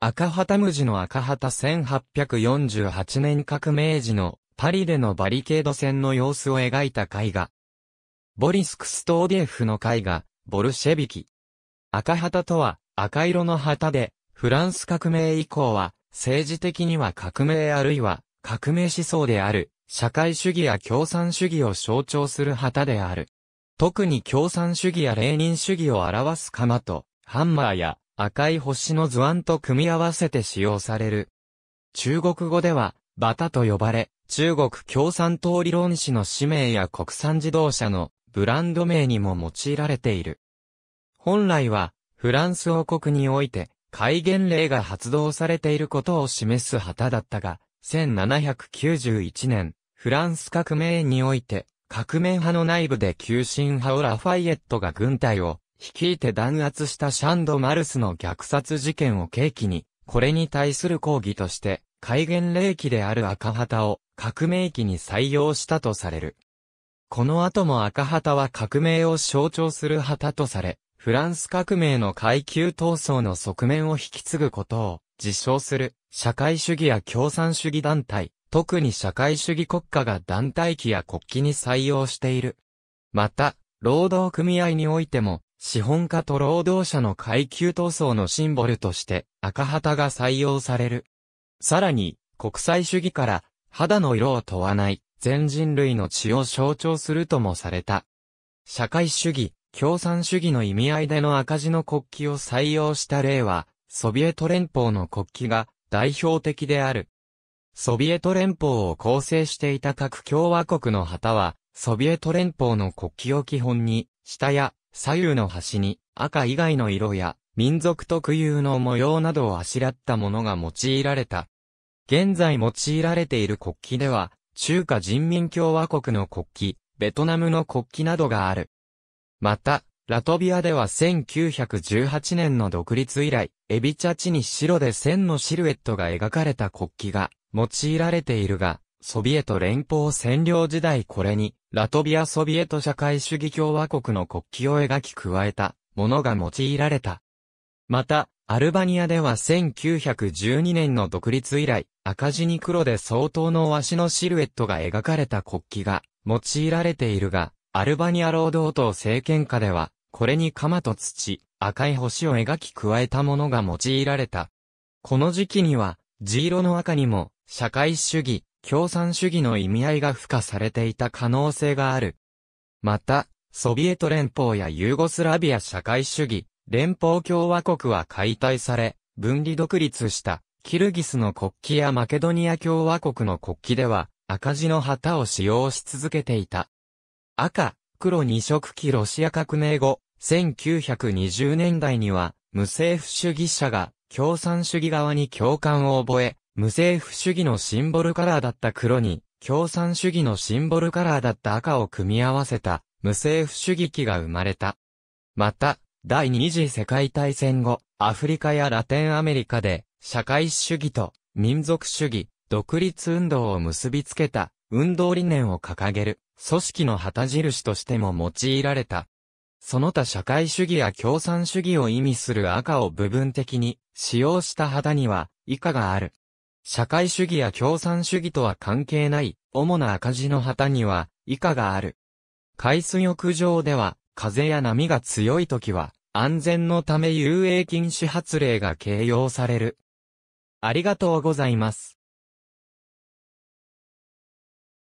赤旗無地の赤旗1848年革命時のパリでのバリケード戦の様子を描いた絵画。ボリス・クストーディエフの絵画、ボルシェビキ。赤旗とは赤色の旗で、フランス革命以降は政治的には革命あるいは革命思想である社会主義や共産主義を象徴する旗である。特に共産主義やレーニン主義を表す鎌とハンマーや赤い星の図案と組み合わせて使用される。中国語では、バタと呼ばれ、中国共産党理論士の使命や国産自動車のブランド名にも用いられている。本来は、フランス王国において、戒厳令が発動されていることを示す旗だったが、1791年、フランス革命において、革命派の内部で急進派オラファイエットが軍隊を率いて弾圧したシャンド・マルスの虐殺事件を契機に、これに対する抗議として、戒厳令期である赤旗を革命期に採用したとされる。この後も赤旗は革命を象徴する旗とされ、フランス革命の階級闘争の側面を引き継ぐことを自称する社会主義や共産主義団体、特に社会主義国家が団体旗や国旗に採用している。また、労働組合においても資本家と労働者の階級闘争のシンボルとして赤旗が採用される。さらに、国際主義から肌の色を問わない全人類の血を象徴するともされた。社会主義、共産主義の意味合いでの赤字の国旗を採用した例は、ソビエト連邦の国旗が代表的である。ソビエト連邦を構成していた各共和国の旗は、ソビエト連邦の国旗を基本に、下や左右の端に赤以外の色や民族特有の模様などをあしらったものが用いられた。現在用いられている国旗では、中華人民共和国の国旗、ベトナムの国旗などがある。また、ラトビアでは1918年の独立以来、エビチャチに白で線のシルエットが描かれた国旗が用いられているが、ソビエト連邦占領時代これにラトビアソビエト社会主義共和国の国旗を描き加えたものが用いられた。また、アルバニアでは1912年の独立以来、赤字に黒で相当の和紙のシルエットが描かれた国旗が用いられているが、アルバニア労働党政権下では、これに鎌と土、赤い星を描き加えたものが用いられた。この時期には、地色の赤にも、社会主義、共産主義の意味合いが付加されていた可能性がある。また、ソビエト連邦やユーゴスラビア社会主義、連邦共和国は解体され、分離独立した、キルギスの国旗やマケドニア共和国の国旗では、赤字の旗を使用し続けていた。赤、黒二色旗ロシア革命後、1920年代には、無政府主義者が共産主義側に共感を覚え、無政府主義のシンボルカラーだった黒に、共産主義のシンボルカラーだった赤を組み合わせた、無政府主義機が生まれた。また、第二次世界大戦後、アフリカやラテンアメリカで、社会主義と民族主義、独立運動を結びつけた、運動理念を掲げる、組織の旗印としても用いられた。その他社会主義や共産主義を意味する赤を部分的に使用した旗には以下がある。社会主義や共産主義とは関係ない、主な赤字の旗には、以下がある。海水浴場では、風や波が強い時は、安全のため遊泳禁止発令が形容される。ありがとうございます。